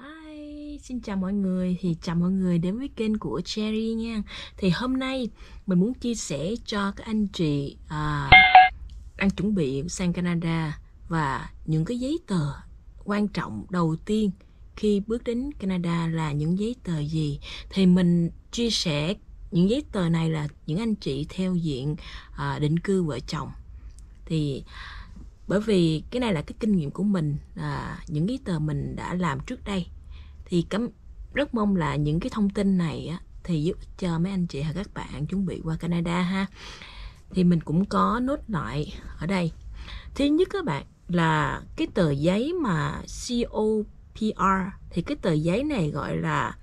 Hi, xin chào mọi người thì chào mọi người đến với kênh của Cherry nha thì hôm nay mình muốn chia sẻ cho các anh chị à, đang chuẩn bị sang Canada và những cái giấy tờ quan trọng đầu tiên khi bước đến Canada là những giấy tờ gì thì mình chia sẻ những giấy tờ này là những anh chị theo diện à, định cư vợ chồng thì bởi vì cái này là cái kinh nghiệm của mình là những cái tờ mình đã làm trước đây thì cấm rất mong là những cái thông tin này á, thì giúp cho mấy anh chị và các bạn chuẩn bị qua Canada ha thì mình cũng có nốt lại ở đây thứ nhất các bạn là cái tờ giấy mà COPR thì cái tờ giấy này gọi là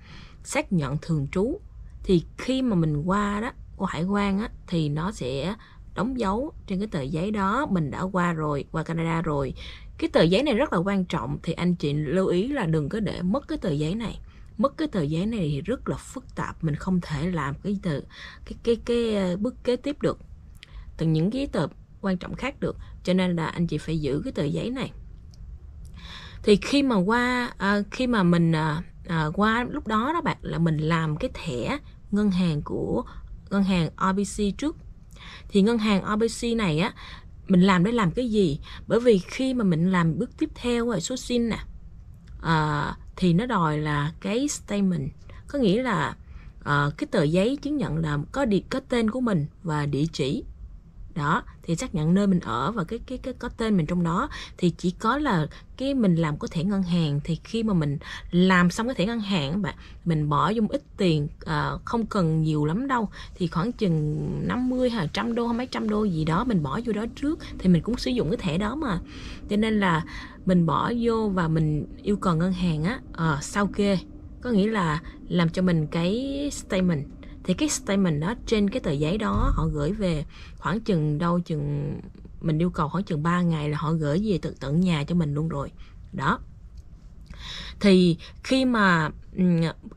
xác nhận thường trú thì khi mà mình qua đó qua hải quan á, thì nó sẽ đóng dấu trên cái tờ giấy đó mình đã qua rồi qua Canada rồi cái tờ giấy này rất là quan trọng thì anh chị lưu ý là đừng có để mất cái tờ giấy này mất cái tờ giấy này thì rất là phức tạp mình không thể làm cái tờ cái cái cái ờ, bước kế tiếp được từ những cái tờ quan trọng khác được cho nên là anh chị phải giữ cái tờ giấy này thì khi mà qua à, khi mà mình à, à, qua lúc đó đó bạn là mình làm cái thẻ ngân hàng của ngân hàng RBC trước thì ngân hàng obc này á mình làm để làm cái gì bởi vì khi mà mình làm bước tiếp theo rồi số xin nè à, thì nó đòi là cái statement có nghĩa là à, cái tờ giấy chứng nhận là có địa, có tên của mình và địa chỉ đó thì xác nhận nơi mình ở và cái cái cái có tên mình trong đó thì chỉ có là cái mình làm có thẻ ngân hàng thì khi mà mình làm xong cái thẻ ngân hàng bạn mình bỏ dùng ít tiền à, không cần nhiều lắm đâu thì khoảng chừng 50 hay trăm đô hay mấy trăm đô gì đó mình bỏ vô đó trước thì mình cũng sử dụng cái thẻ đó mà cho nên là mình bỏ vô và mình yêu cầu ngân hàng á à, sao kê có nghĩa là làm cho mình cái statement thì cái statement đó trên cái tờ giấy đó họ gửi về khoảng chừng đâu chừng mình yêu cầu khoảng chừng 3 ngày là họ gửi về tận tận nhà cho mình luôn rồi đó thì khi mà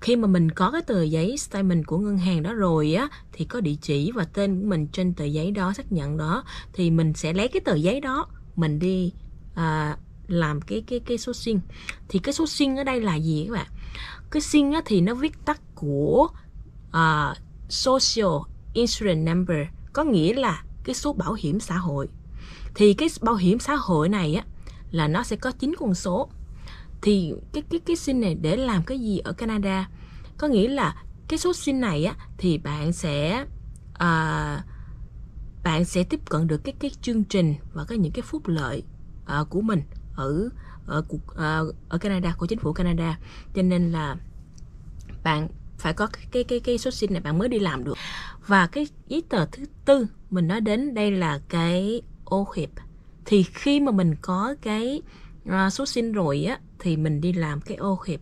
khi mà mình có cái tờ giấy statement của ngân hàng đó rồi á thì có địa chỉ và tên của mình trên tờ giấy đó xác nhận đó thì mình sẽ lấy cái tờ giấy đó mình đi à, làm cái cái cái số sinh thì cái số sinh ở đây là gì các bạn cái sinh á thì nó viết tắt của uh, social insurance number có nghĩa là cái số bảo hiểm xã hội thì cái bảo hiểm xã hội này á là nó sẽ có chín con số thì cái cái cái xin này để làm cái gì ở Canada có nghĩa là cái số xin này á thì bạn sẽ uh, bạn sẽ tiếp cận được cái cái chương trình và cái những cái phúc lợi uh, của mình ở ở cuộc uh, ở Canada của chính phủ Canada cho nên là bạn phải có cái cái cái, cái xuất sinh này bạn mới đi làm được và cái giấy tờ thứ tư mình nói đến đây là cái ô hiệp thì khi mà mình có cái uh, xuất sinh rồi á thì mình đi làm cái ô hiệp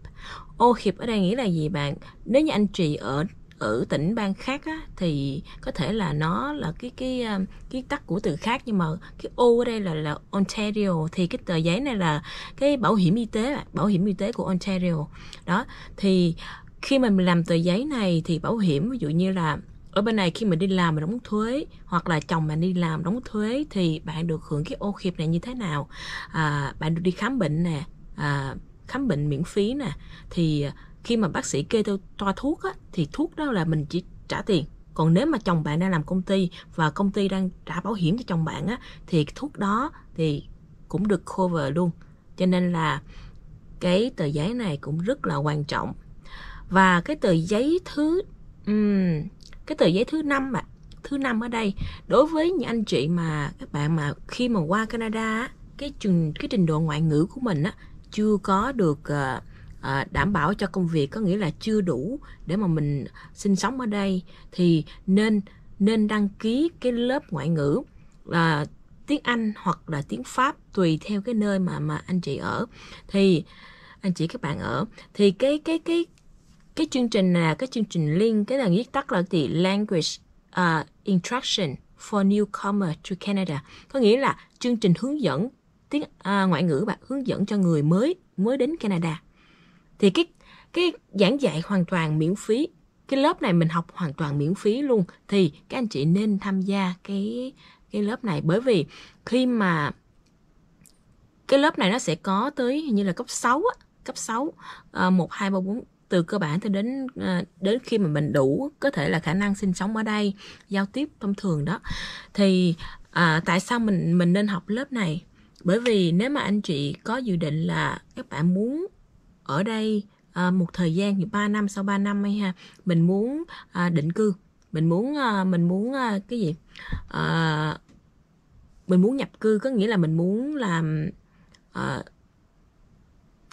ô hiệp ở đây nghĩa là gì bạn nếu như anh chị ở ở tỉnh bang khác á, thì có thể là nó là cái cái ờ, cái tắt của từ khác nhưng mà cái ô ở đây là là Ontario thì cái tờ giấy này là cái bảo hiểm y tế bảo hiểm y tế của Ontario đó thì khi mà mình làm tờ giấy này thì bảo hiểm ví dụ như là ở bên này khi mình đi làm mình đóng thuế hoặc là chồng bạn đi làm đóng thuế thì bạn được hưởng cái ô khiếp này như thế nào à, bạn được đi khám bệnh nè à, khám bệnh miễn phí nè thì à, khi mà bác sĩ kê cho toa thuốc á, thì thuốc đó là mình chỉ trả tiền còn nếu mà chồng bạn đang làm công ty và công ty đang trả bảo hiểm cho chồng bạn á, thì thuốc đó thì cũng được cover luôn cho nên là cái tờ giấy này cũng rất là quan trọng và cái tờ giấy thứ um, cái tờ giấy thứ năm ạ thứ năm ở đây đối với những anh chị mà các bạn mà khi mà qua Canada cái trình cái trình độ ngoại ngữ của mình á chưa có được uh, À, đảm bảo cho công việc có nghĩa là chưa đủ để mà mình sinh sống ở đây thì nên nên đăng ký cái lớp ngoại ngữ là ờ, tiếng Anh hoặc là tiếng Pháp tùy theo cái nơi mà mà anh chị ở thì anh chị các bạn ở thì cái cái cái cái chương trình là cái chương trình link cái là viết tắt là gì language uh, instruction for newcomer to Canada có nghĩa là chương trình hướng dẫn tiếng à, ngoại ngữ bạn hướng dẫn cho người mới mới đến Canada thì cái cái giảng dạy hoàn toàn miễn phí cái lớp này mình học hoàn toàn miễn phí luôn thì các anh chị nên tham gia cái cái lớp này bởi vì khi mà cái lớp này nó sẽ có tới như là cấp 6 á, cấp 6 1 2 3 4 từ cơ bản cho đến ờ, đến khi mà mình đủ có thể là khả năng sinh sống ở đây giao tiếp thông thường đó thì à, tại sao mình mình nên học lớp này bởi vì nếu mà anh chị có dự định là các bạn muốn ở đây à, một thời gian thì 3 năm sau 3 năm hay ha mình muốn à, định cư mình muốn à, mình muốn à, cái gì à, mình muốn nhập cư có nghĩa là mình muốn làm à,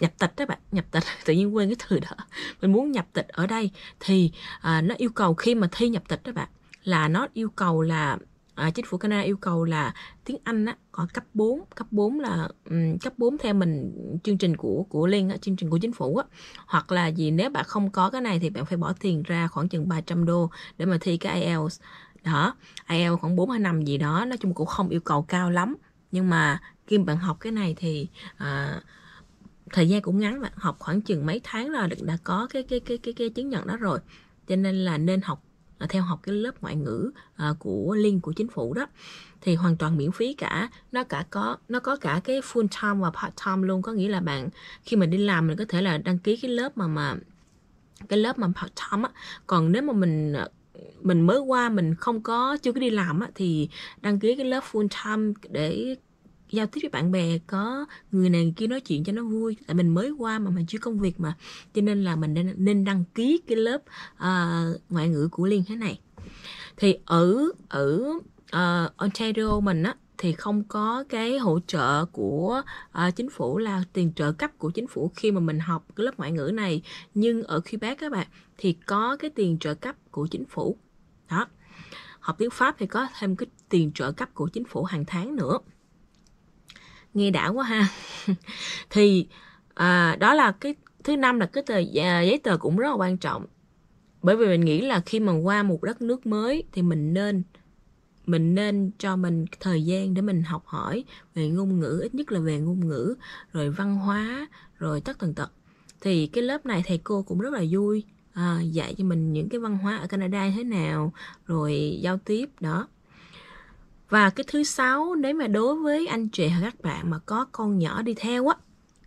nhập tịch các bạn nhập tịch tự nhiên quên cái từ đó mình muốn nhập tịch ở đây thì à, nó yêu cầu khi mà thi nhập tịch các bạn là nó yêu cầu là à, chính phủ Canada yêu cầu là tiếng Anh á, ở cấp 4 cấp 4 là um, cấp 4 theo mình chương trình của của Liên á, chương trình của chính phủ á. hoặc là gì nếu bạn không có cái này thì bạn phải bỏ tiền ra khoảng chừng 300 đô để mà thi cái IELTS đó IELTS khoảng 4 hay 5 gì đó nói chung cũng không yêu cầu cao lắm nhưng mà khi bạn học cái này thì uh, thời gian cũng ngắn mà học khoảng chừng mấy tháng là đã có cái cái cái cái cái chứng nhận đó rồi cho nên là nên học là theo học cái lớp ngoại ngữ à, của liên của chính phủ đó thì hoàn toàn miễn phí cả nó cả có nó có cả cái full time và part time luôn có nghĩa là bạn khi mình đi làm mình có thể là đăng ký cái lớp mà mà cái lớp mà part time á còn nếu mà mình à, mình mới qua mình không có chưa có đi làm á, thì đăng ký cái lớp full time để giao tiếp với bạn bè có người này người kia nói chuyện cho nó vui tại mình mới qua mà mình chưa công việc mà cho nên là mình nên, nên đăng ký cái lớp uh, ngoại ngữ của liên thế này thì ở ở uh, Ontario mình á thì không có cái hỗ trợ của uh, chính phủ là tiền trợ cấp của chính phủ khi mà mình học cái lớp ngoại ngữ này nhưng ở Quebec các bạn thì có cái tiền trợ cấp của chính phủ đó học tiếng Pháp thì có thêm cái tiền trợ cấp của chính phủ hàng tháng nữa nghe đã quá ha thì à, đó là cái thứ năm là cái tờ à, giấy tờ cũng rất là quan trọng bởi vì mình nghĩ là khi mà qua một đất nước mới thì mình nên mình nên cho mình thời gian để mình học hỏi về ngôn ngữ ít nhất là về ngôn ngữ rồi văn hóa rồi tất tần tật thì cái lớp này thầy cô cũng rất là vui à, dạy cho mình những cái văn hóa ở Canada thế nào rồi giao tiếp đó và cái thứ sáu nếu mà đối với anh chị hoặc các bạn mà có con nhỏ đi theo á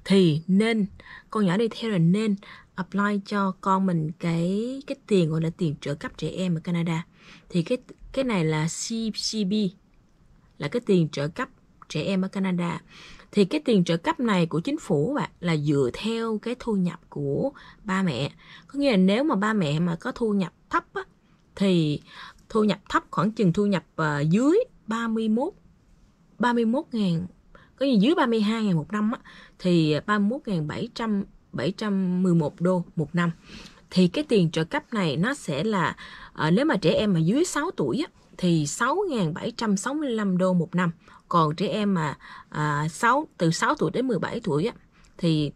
thì nên con nhỏ đi theo là nên apply cho con mình cái cái tiền gọi là tiền trợ cấp trẻ em ở Canada thì cái cái này là CCB là cái tiền trợ cấp trẻ em ở Canada thì cái tiền trợ cấp này của chính phủ bạn là dựa theo cái thu nhập của ba mẹ có nghĩa là nếu mà ba mẹ mà có thu nhập thấp á, thì thu nhập thấp khoảng chừng thu nhập uh, dưới 31 31 ngàn có gì dưới 32 ngàn một năm á, thì 31.700 711 đô một năm thì cái tiền trợ cấp này nó sẽ là à, nếu mà trẻ em mà dưới 6 tuổi á, thì 6.765 đô một năm còn trẻ em mà à, 6 từ 6 tuổi đến 17 tuổi á, thì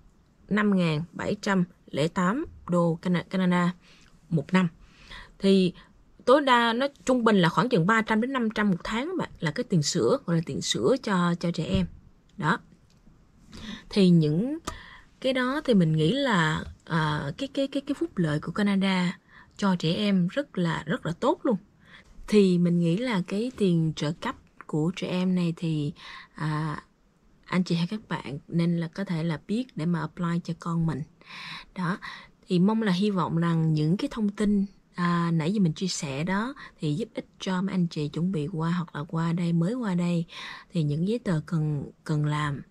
5.708 đô Canada một năm thì tối đa nó trung bình là khoảng chừng 300 đến 500 một tháng bạn là cái tiền sữa gọi là tiền sữa cho cho trẻ em đó thì những cái đó thì mình nghĩ là à, cái cái cái cái phúc lợi của Canada cho trẻ em rất là rất là tốt luôn thì mình nghĩ là cái tiền trợ cấp của trẻ em này thì à, anh chị hay các bạn nên là có thể là biết để mà apply cho con mình đó thì mong là hy vọng rằng những cái thông tin à, nãy giờ mình chia sẻ đó thì giúp ích cho mấy anh chị chuẩn bị qua hoặc là qua đây mới qua đây thì những giấy tờ cần cần làm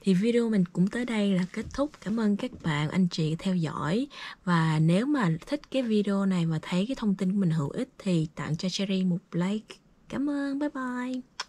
thì video mình cũng tới đây là kết thúc cảm ơn các bạn anh chị theo dõi và nếu mà thích cái video này và thấy cái thông tin của mình hữu ích thì tặng cho Cherry một like cảm ơn bye bye